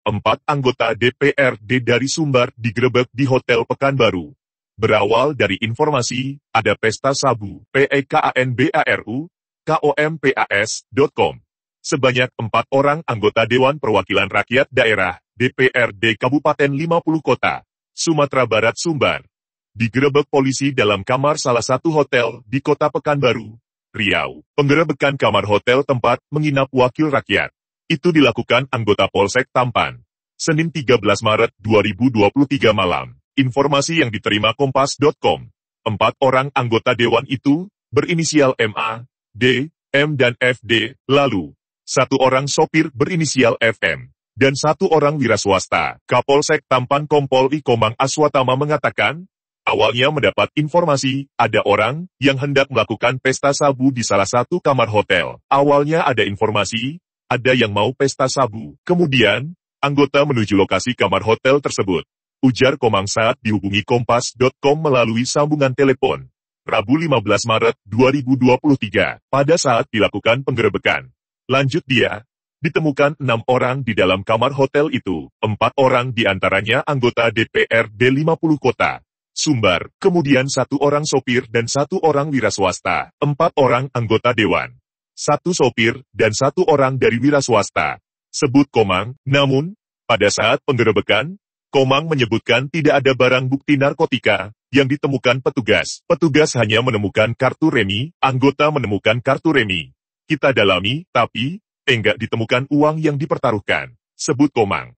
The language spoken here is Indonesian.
Empat anggota DPRD dari Sumbar digerebek di Hotel Pekanbaru. Berawal dari informasi, ada pesta sabu, PEKANBARU, KOMPAS.com. Sebanyak empat orang anggota Dewan Perwakilan Rakyat Daerah, DPRD Kabupaten 50 Kota, Sumatera Barat Sumbar. Digerebek polisi dalam kamar salah satu hotel di Kota Pekanbaru, Riau. Penggerebekan kamar hotel tempat menginap wakil rakyat. Itu dilakukan anggota Polsek Tampan. Senin 13 Maret 2023 malam. Informasi yang diterima Kompas.com. Empat orang anggota Dewan itu, berinisial MA, D, M dan FD, lalu, satu orang sopir berinisial FM, dan satu orang wira swasta. Kapolsek Tampan Kompol I Komang Aswatama mengatakan, awalnya mendapat informasi, ada orang, yang hendak melakukan pesta sabu di salah satu kamar hotel. Awalnya ada informasi, ada yang mau pesta sabu. Kemudian, anggota menuju lokasi kamar hotel tersebut. Ujar Komang saat dihubungi kompas.com melalui sambungan telepon. Rabu 15 Maret 2023, pada saat dilakukan penggerebekan. Lanjut dia, ditemukan enam orang di dalam kamar hotel itu, empat orang diantaranya anggota DPRD 50 kota. Sumbar, kemudian satu orang sopir dan satu orang wira swasta, empat orang anggota dewan satu sopir, dan satu orang dari wira swasta. Sebut Komang, namun, pada saat penggerebekan, Komang menyebutkan tidak ada barang bukti narkotika yang ditemukan petugas. Petugas hanya menemukan kartu remi, anggota menemukan kartu remi. Kita dalami, tapi, enggak ditemukan uang yang dipertaruhkan. Sebut Komang.